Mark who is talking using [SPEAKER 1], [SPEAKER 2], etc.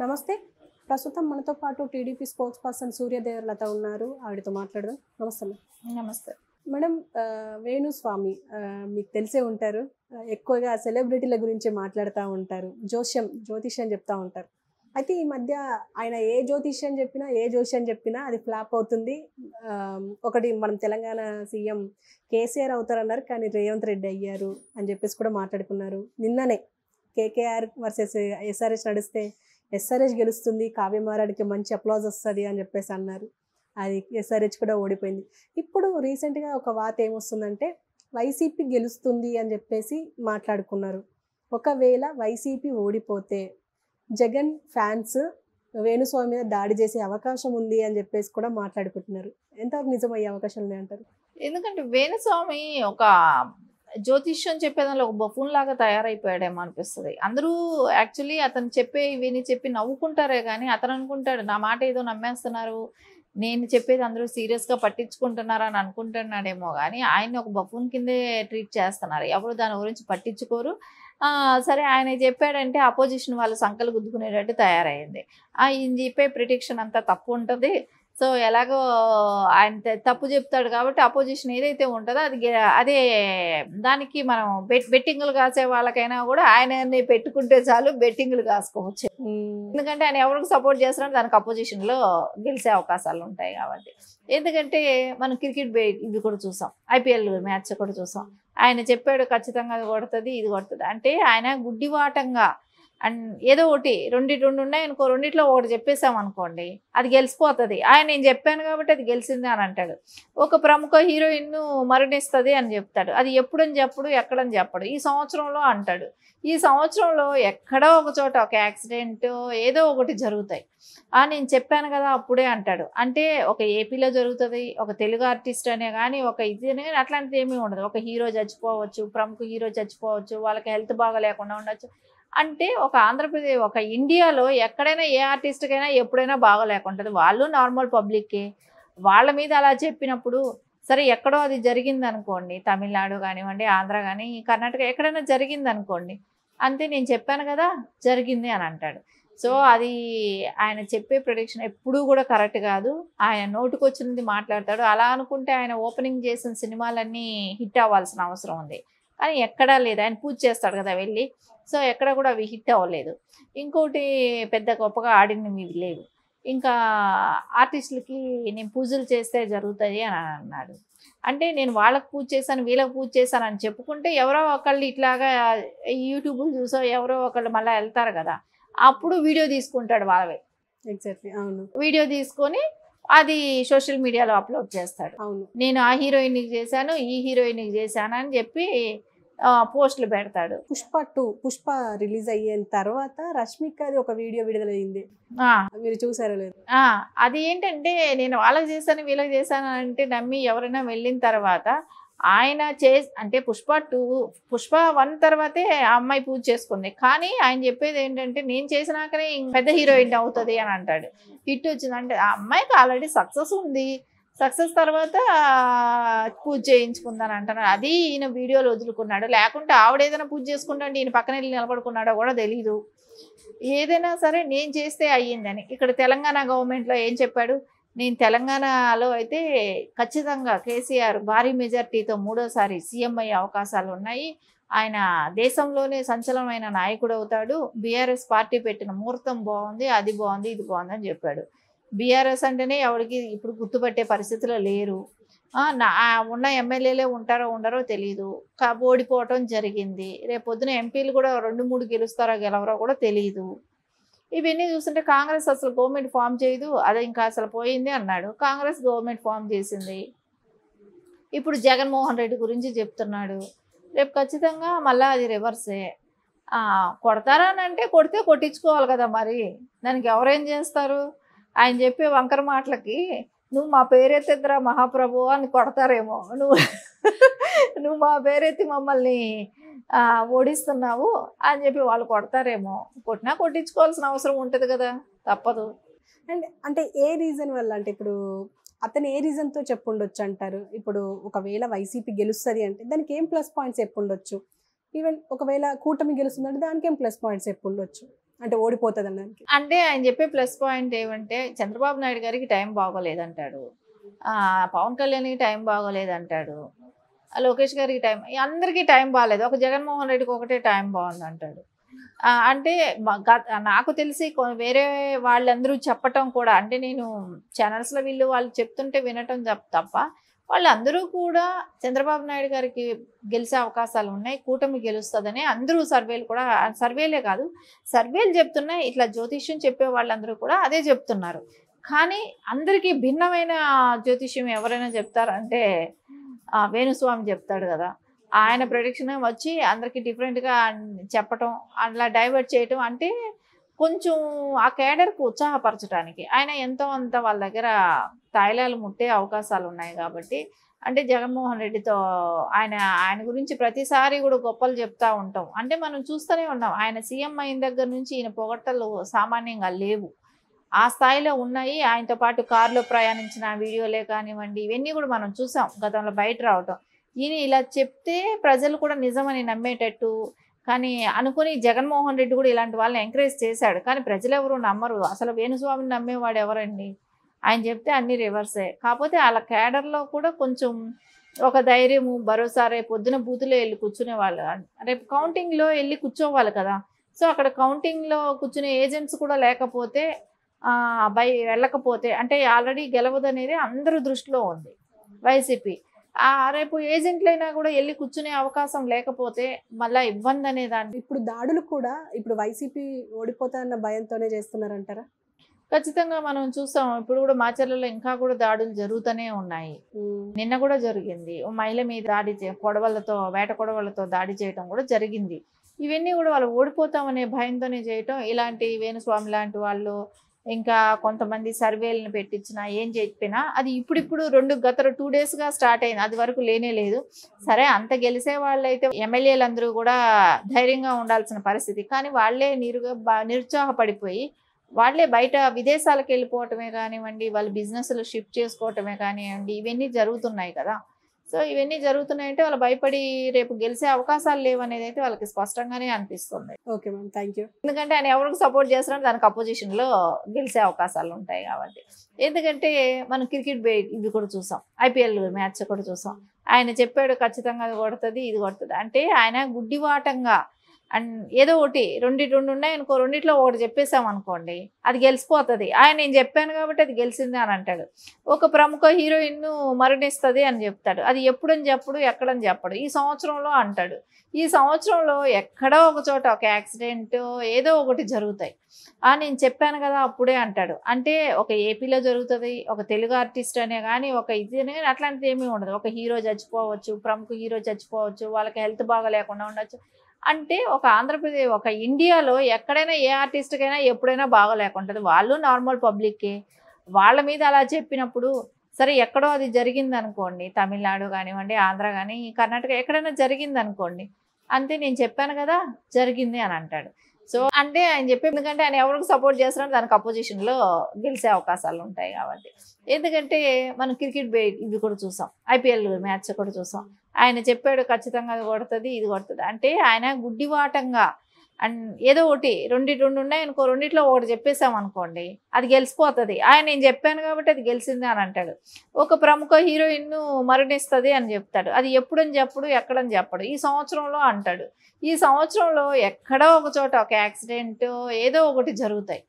[SPEAKER 1] నమస్తే ప్రస్తుతం మనతో పాటు టీడీపీ స్పోర్ట్స్ పర్సన్ లత ఉన్నారు ఆవిడతో మాట్లాడదాం నమస్తే నమస్తే మేడం వేణుస్వామి మీకు తెలిసే ఉంటారు ఎక్కువగా సెలబ్రిటీల గురించి మాట్లాడుతూ ఉంటారు జోష్యం జ్యోతిష్యం చెప్తూ ఉంటారు అయితే ఈ మధ్య ఆయన ఏ జ్యోతిష్యం చెప్పినా ఏ జ్యోతిష్యం చెప్పినా అది ఫ్లాప్ అవుతుంది ఒకటి మనం తెలంగాణ సీఎం కేసీఆర్ అవుతారన్నారు కానీ రేవంత్ రెడ్డి అయ్యారు అని చెప్పేసి కూడా మాట్లాడుకున్నారు నిన్ననే కేకేఆర్ వర్సెస్ ఎస్ఆర్ఎస్ నడిస్తే ఎస్ఆర్హెచ్ గెలుస్తుంది కావ్యమారాడికి మంచి అప్లాజ్ వస్తుంది అని చెప్పేసి అన్నారు అది ఎస్ఆర్హెచ్ కూడా ఓడిపోయింది ఇప్పుడు రీసెంట్గా ఒక వాత ఏమొస్తుందంటే వైసీపీ గెలుస్తుంది అని చెప్పేసి మాట్లాడుకున్నారు ఒకవేళ వైసీపీ ఓడిపోతే జగన్ ఫ్యాన్స్ వేణుస్వామి మీద దాడి చేసే అవకాశం ఉంది అని చెప్పేసి కూడా మాట్లాడుకుంటున్నారు ఎంతవరకు నిజమయ్యే అవకాశాలు ఉన్నాయంటారు
[SPEAKER 2] ఎందుకంటే వేణుస్వామి ఒక జ్యోతిష్యం చెప్పేదానిలో ఒక బఫూన్ లాగా తయారైపోయాడేమో అనిపిస్తుంది అందరూ యాక్చువల్లీ అతను చెప్పే విని చెప్పి నవ్వుకుంటారే కానీ అతను అనుకుంటాడు నా మాట ఏదో నమ్మేస్తున్నారు నేను చెప్పేది అందరూ సీరియస్గా పట్టించుకుంటున్నారు అని అనుకుంటున్నాడేమో కానీ ఆయన ఒక బఫూన్ కిందే ట్రీట్ చేస్తున్నారు ఎవరు దాని గురించి పట్టించుకోరు సరే ఆయన చెప్పాడంటే అపోజిషన్ వాళ్ళ సంకలు గుద్దుకునేటట్టు తయారైంది ఆయన చెప్పే ప్రిటిక్షన్ అంతా తప్పు ఉంటుంది సో ఎలాగో ఆయన తప్పు చెప్తాడు కాబట్టి అపోజిషన్ ఏదైతే ఉంటుందో అది అదే దానికి మనం బెట్టింగులు కాసే వాళ్ళకైనా కూడా ఆయన పెట్టుకుంటే చాలు బెట్టింగ్లు కాసుకోవచ్చు ఎందుకంటే ఆయన ఎవరికి సపోర్ట్ చేస్తున్నారో దానికి అపోజిషన్లో గెలిచే అవకాశాలు ఉంటాయి కాబట్టి ఎందుకంటే మనం క్రికెట్ ఇది కూడా చూసాం ఐపీఎల్ మ్యాచ్ కూడా చూసాం ఆయన చెప్పాడు ఖచ్చితంగా అది కొడుతుంది ఇది కొడుతుంది అంటే ఆయన గుడ్డివాటంగా అండ్ ఏదో ఒకటి రెండు రెండు ఉన్నాయి అనుకో రెండిట్లో ఒకటి చెప్పేసాం అనుకోండి అది గెలిచిపోతుంది ఆయన నేను చెప్పాను కాబట్టి అది గెలిచింది అని అంటాడు ఒక ప్రముఖ హీరోయిన్ను మరణిస్తుంది అని చెప్తాడు అది ఎప్పుడని చెప్పడు ఎక్కడని చెప్పడు ఈ సంవత్సరంలో అంటాడు ఈ సంవత్సరంలో ఎక్కడో ఒక చోట ఒక యాక్సిడెంట్ ఏదో ఒకటి జరుగుతాయి ఆ నేను చెప్పాను కదా అప్పుడే అంటాడు అంటే ఒక ఏపీలో జరుగుతుంది ఒక తెలుగు ఆర్టిస్ట్ అనే కానీ ఒక ఇది అనే కానీ అట్లాంటిది ఏమీ ఉండదు ఒక హీరో చచ్చిపోవచ్చు ప్రముఖ హీరో చచ్చిపోవచ్చు వాళ్ళకి హెల్త్ బాగా లేకుండా ఉండొచ్చు అంటే ఒక ఆంధ్రప్రదేశ్ ఒక ఇండియాలో ఎక్కడైనా ఏ ఆర్టిస్ట్కైనా ఎప్పుడైనా బాగా లేకుంటుంది వాళ్ళు నార్మల్ పబ్లిక్కే వాళ్ళ మీద అలా చెప్పినప్పుడు సరే ఎక్కడో అది జరిగిందనుకోండి తమిళనాడు కానివ్వండి ఆంధ్ర కానీ కర్ణాటక ఎక్కడైనా జరిగిందనుకోండి అంతే నేను చెప్పాను కదా జరిగింది అని అంటాడు సో అది ఆయన చెప్పే ప్రొడిక్షన్ ఎప్పుడూ కూడా కరెక్ట్ కాదు ఆయన నోటుకు వచ్చినది మాట్లాడతాడు అలా అనుకుంటే ఆయన ఓపెనింగ్ చేసిన సినిమాలన్నీ హిట్ అవ్వాల్సిన అవసరం ఉంది కానీ ఎక్కడా లేదు ఆయన పూజ చేస్తాడు కదా వెళ్ళి సో ఎక్కడ కూడా అవి హిట్ అవ్వలేదు ఇంకోటి పెద్ద గొప్పగా ఆడినవి లేవు ఇంకా ఆర్టిస్టులకి నేను పూజలు చేస్తే జరుగుతుంది అని అన్నాడు అంటే నేను వాళ్ళకు పూజ చేశాను వీళ్ళకి పూజ చేశాను అని చెప్పుకుంటే ఎవరో ఒకళ్ళు ఇట్లాగా యూట్యూబ్ చూసో ఎవరో ఒకళ్ళు మళ్ళీ వెళ్తారు కదా అప్పుడు వీడియో తీసుకుంటాడు వాళ్ళవే ఎగ్జాక్ట్లీ అవును వీడియో తీసుకొని అది సోషల్ మీడియాలో అప్లోడ్ చేస్తాడు అవును నేను ఆ హీరోయిన్కి చేశాను ఈ హీరోయిన్కి చేశాను అని చెప్పి
[SPEAKER 1] పోస్టులు పెడతాడు పుష్ప టూ పుష్ప రిలీజ్ అయిన తర్వాత అది ఒక వీడియో విడుదలైంది మీరు చూసారా లేదు అది ఏంటంటే నేను వాళ్ళకి చేశాను
[SPEAKER 2] వీళ్ళకి చేశాను అంటే నమ్మి ఎవరైనా వెళ్ళిన తర్వాత ఆయన చే అంటే పుష్ప టూ పుష్ప వన్ తర్వాతే ఆ అమ్మాయి పూజ చేసుకుంది కానీ ఆయన చెప్పేది ఏంటంటే నేను చేసినాకనే పెద్ద హీరోయిన్ అవుతుంది అని అంటాడు హిట్ వచ్చింది అంటే ఆ అమ్మాయికి ఆల్రెడీ సక్సెస్ ఉంది సక్సెస్ తర్వాత పూజ చేయించుకుందాను అంటున్నాడు అది ఈయన వీడియోలు వదులుకున్నాడు లేకుంటే ఆవిడ ఏదైనా పూజ చేసుకుంటే ఈయన పక్కన వెళ్ళి నిలబడుకున్నాడో కూడా తెలీదు ఏదైనా సరే నేను చేస్తే అయ్యిందని ఇక్కడ తెలంగాణ గవర్నమెంట్లో ఏం చెప్పాడు నేను తెలంగాణలో అయితే ఖచ్చితంగా కేసీఆర్ భారీ మెజార్టీతో మూడోసారి సీఎం అయ్యే అవకాశాలు ఉన్నాయి ఆయన దేశంలోనే సంచలనమైన నాయకుడు అవుతాడు బీఆర్ఎస్ పార్టీ పెట్టిన ముహూర్తం బాగుంది అది బాగుంది ఇది బాగుంది అని చెప్పాడు బీఆర్ఎస్ అంటేనే ఎవరికి ఇప్పుడు గుర్తుపట్టే పరిస్థితిలో లేరు నా ఉన్న ఎమ్మెల్యేలే ఉంటారో ఉండరో తెలియదు కా ఓడిపోవటం జరిగింది రేపొద్దున ఎంపీలు కూడా రెండు మూడు గెలుస్తారో గెలవరో కూడా తెలియదు ఇవన్నీ చూస్తుంటే కాంగ్రెస్ అసలు గవర్నమెంట్ ఫామ్ చేయదు అదే ఇంకా అసలు పోయింది అన్నాడు కాంగ్రెస్ గవర్నమెంట్ ఫామ్ చేసింది ఇప్పుడు జగన్మోహన్ రెడ్డి గురించి చెప్తున్నాడు రేపు ఖచ్చితంగా మళ్ళీ అది రివర్సే కొడతారా అంటే కొడితే కొట్టించుకోవాలి కదా మరి దానికి ఎవరేం చేస్తారు ఆయన చెప్పే వంకర మాటలకి నువ్వు మా పేరెత్తిద్దరా మహాప్రభు అని కొడతారేమో నువ్వు నువ్వు మా పేరెత్తి మమ్మల్ని ఓడిస్తున్నావు అని చెప్పి వాళ్ళు కొడతారేమో కొట్టినా కొట్టించుకోవాల్సిన అవసరం
[SPEAKER 1] ఉంటుంది కదా తప్పదు అండ్ అంటే ఏ రీజన్ వల్ల అంటే ఇప్పుడు అతను ఏ రీజన్తో చెప్పుండొచ్చు అంటారు ఇప్పుడు ఒకవేళ వైసీపీ గెలుస్తుంది అంటే దానికి ఏం ప్లస్ పాయింట్స్ చెప్పుండొచ్చు ఈవెన్ ఒకవేళ కూటమి గెలుస్తుందంటే దానికి ఏం ప్లస్ పాయింట్స్ చెప్పుండొచ్చు అంటే ఓడిపోతుంది అనడానికి
[SPEAKER 2] అంటే ఆయన చెప్పే ప్లస్ పాయింట్ ఏమంటే చంద్రబాబు నాయుడు గారికి టైం బాగోలేదంటాడు పవన్ కళ్యాణ్కి టైం బాగోలేదంటాడు లోకేష్ గారికి టైం అందరికీ టైం బాగాలేదు ఒక జగన్మోహన్ రెడ్డికి ఒకటే టైం బాగుంది అంటాడు అంటే నాకు తెలిసి వేరే వాళ్ళందరూ చెప్పటం కూడా అంటే నేను ఛానల్స్లో వీళ్ళు వాళ్ళు చెప్తుంటే వినటం తప్ప వాళ్ళందరూ కూడా చంద్రబాబు నాయుడు గారికి గెలిచే అవకాశాలు ఉన్నాయి కూటమి గెలుస్తుందని అందరూ సర్వేలు కూడా సర్వేలే కాదు సర్వేలు చెప్తున్నాయి ఇట్లా జ్యోతిష్యం చెప్పే వాళ్ళందరూ కూడా అదే చెప్తున్నారు కానీ అందరికీ భిన్నమైన జ్యోతిష్యం ఎవరైనా చెప్తారంటే వేణుస్వామి చెప్తాడు కదా ఆయన ప్రొడిక్షన్ వచ్చి అందరికీ డిఫరెంట్గా చెప్పటం అలా డైవర్ట్ చేయటం అంటే కొంచెం ఆ కేడర్కు ఉత్సాహపరచడానికి ఆయన ఎంతో అంత వాళ్ళ దగ్గర తాయిలాలు ముట్టే అవకాశాలు ఉన్నాయి కాబట్టి అంటే జగన్మోహన్ రెడ్డితో ఆయన ఆయన గురించి ప్రతిసారి కూడా గొప్పలు చెప్తా ఉంటాం అంటే మనం చూస్తూనే ఉన్నాం ఆయన సీఎం అయిన దగ్గర నుంచి ఈయన పొగట్టలు సామాన్యంగా లేవు ఆ స్థాయిలో ఉన్నాయి ఆయనతో పాటు కారులో ప్రయాణించిన వీడియోలే కానివ్వండి ఇవన్నీ కూడా మనం చూసాం గతంలో బయట రావటం ఈయన ఇలా చెప్తే ప్రజలు కూడా నిజమని నమ్మేటట్టు కానీ అనుకుని జగన్మోహన్ రెడ్డి కూడా ఇలాంటి వాళ్ళని ఎంకరేజ్ చేశాడు కానీ ప్రజలు ఎవరు నమ్మరు అసలు వేణుస్వామిని నమ్మేవాడు ఎవరండి ఆయన చెప్తే అన్ని రివర్సే కాకపోతే వాళ్ళ క్యాడర్లో కూడా కొంచెం ఒక ధైర్యము భరోసా రేపు పొద్దున బూతులో వెళ్ళి కూర్చునేవాళ్ళు రేపు కౌంటింగ్లో వెళ్ళి కూర్చోవాలి కదా సో అక్కడ కౌంటింగ్లో కూర్చునే ఏజెంట్స్ కూడా లేకపోతే బై వెళ్ళకపోతే అంటే ఆల్రెడీ అనేది అందరూ దృష్టిలో ఉంది వైసీపీ రేపు ఏజెంట్లైనా కూడా వెళ్ళి కూర్చునే అవకాశం లేకపోతే మళ్ళీ ఇబ్బంది అనే దాన్ని ఇప్పుడు దాడులు కూడా ఇప్పుడు వైసీపీ ఓడిపోతానన్న భయంతోనే చేస్తున్నారంటారా ఖచ్చితంగా మనం చూసాం ఇప్పుడు కూడా మాచర్లలో ఇంకా కూడా దాడులు జరుగుతూనే ఉన్నాయి నిన్న కూడా జరిగింది మహిళ మీద దాడి కొడవలతో వేట కొడవలతో దాడి చేయటం కూడా జరిగింది ఇవన్నీ కూడా వాళ్ళు ఓడిపోతామనే భయంతోనే చేయటం ఇలాంటి వేణుస్వామి లాంటి వాళ్ళు ఇంకా కొంతమంది సర్వేలను పెట్టించినా ఏం చెప్పినా అది ఇప్పుడిప్పుడు రెండు గత టూ డేస్గా స్టార్ట్ అయింది అది వరకు లేనే లేదు సరే అంత గెలిసే వాళ్ళైతే ఎమ్మెల్యేలందరూ కూడా ధైర్యంగా ఉండాల్సిన పరిస్థితి కానీ వాళ్ళే నిరుగా నిరుత్సాహపడిపోయి వాళ్ళే బయట విదేశాలకు వెళ్ళిపోవటమే కానివ్వండి వాళ్ళ బిజినెస్లు షిఫ్ట్ చేసుకోవటమే కానివ్వండి ఇవన్నీ జరుగుతున్నాయి కదా సో ఇవన్నీ జరుగుతున్నాయంటే వాళ్ళు భయపడి రేపు గెలిచే అవకాశాలు లేవనేది అయితే వాళ్ళకి స్పష్టంగానే అనిపిస్తుంది ఓకే మ్యామ్ థ్యాంక్ యూ ఎందుకంటే ఆయన ఎవరికి సపోర్ట్ చేస్తారో దానికి లో గెలిచే అవకాశాలు ఉంటాయి కాబట్టి ఎందుకంటే మనం క్రికెట్ ఇది కూడా చూసాం ఐపీఎల్ మ్యాచ్ కూడా చూసాం ఆయన చెప్పాడు ఖచ్చితంగా అది కొడుతుంది ఇది కొడుతుంది అంటే ఆయన గుడ్డివాటంగా అండ్ ఏదో ఒకటి రెండిటి రెండు ఉన్నాయి అనుకో రెండిట్లో ఒకటి చెప్పేసాం అనుకోండి అది గెలిచిపోతుంది ఆయన నేను చెప్పాను కాబట్టి అది గెలిచింది అని అంటాడు ఒక ప్రముఖ హీరోయిన్ను మరణిస్తుంది అని చెప్తాడు అది ఎప్పుడని చెప్పడు ఎక్కడని చెప్పడు ఈ సంవత్సరంలో అంటాడు ఈ సంవత్సరంలో ఎక్కడో ఒక చోట ఒక యాక్సిడెంట్ ఏదో ఒకటి జరుగుతాయి ఆ నేను చెప్పాను కదా అప్పుడే అంటాడు అంటే ఒక ఏపీలో జరుగుతుంది ఒక తెలుగు ఆర్టిస్ట్ అనే కానీ ఒక ఇది అనే కానీ అట్లాంటిది ఏమీ ఉండదు ఒక హీరో చచ్చిపోవచ్చు ప్రముఖ హీరో చచ్చిపోవచ్చు వాళ్ళకి హెల్త్ బాగా లేకుండా ఉండొచ్చు అంటే ఒక ఆంధ్రప్రదేశ్ ఒక ఇండియాలో ఎక్కడైనా ఏ ఆర్టిస్ట్కైనా ఎప్పుడైనా బాగా లేకుంటుంది వాళ్ళు నార్మల్ పబ్లిక్కే వాళ్ళ మీద అలా చెప్పినప్పుడు సరే ఎక్కడో అది జరిగిందనుకోండి తమిళనాడు కానివ్వండి ఆంధ్ర కానీ కర్ణాటక ఎక్కడైనా జరిగిందనుకోండి అంతే నేను చెప్పాను కదా జరిగింది అని అంటాడు సో అంటే ఆయన చెప్పి ఎందుకంటే ఆయన ఎవరికి సపోర్ట్ చేస్తారో దానికి అపోజిషన్లో గెలిచే అవకాశాలు ఉంటాయి కాబట్టి ఎందుకంటే మనం క్రికెట్ ఇవి కూడా చూసాం ఐపీఎల్ మ్యాచ్ కూడా చూసాం ఆయన చెప్పాడు ఖచ్చితంగా అది కొడుతుంది ఇది కొడుతుంది అంటే ఆయన గుడ్డివాటంగా అండ్ ఏదో ఒకటి రెండు రెండు ఉన్నాయి అనుకో రెండిట్లో ఒకటి చెప్పేసాం అనుకోండి అది గెలిచిపోతుంది ఆయన నేను చెప్పాను కాబట్టి అది గెలిచింది అని అంటాడు ఒక ప్రముఖ హీరోయిన్ మరణిస్తుంది అని చెప్తాడు అది ఎప్పుడని చెప్పడు ఎక్కడని చెప్పడు ఈ సంవత్సరంలో అంటాడు ఈ సంవత్సరంలో ఎక్కడో ఒక చోట ఒక యాక్సిడెంట్ ఏదో ఒకటి జరుగుతాయి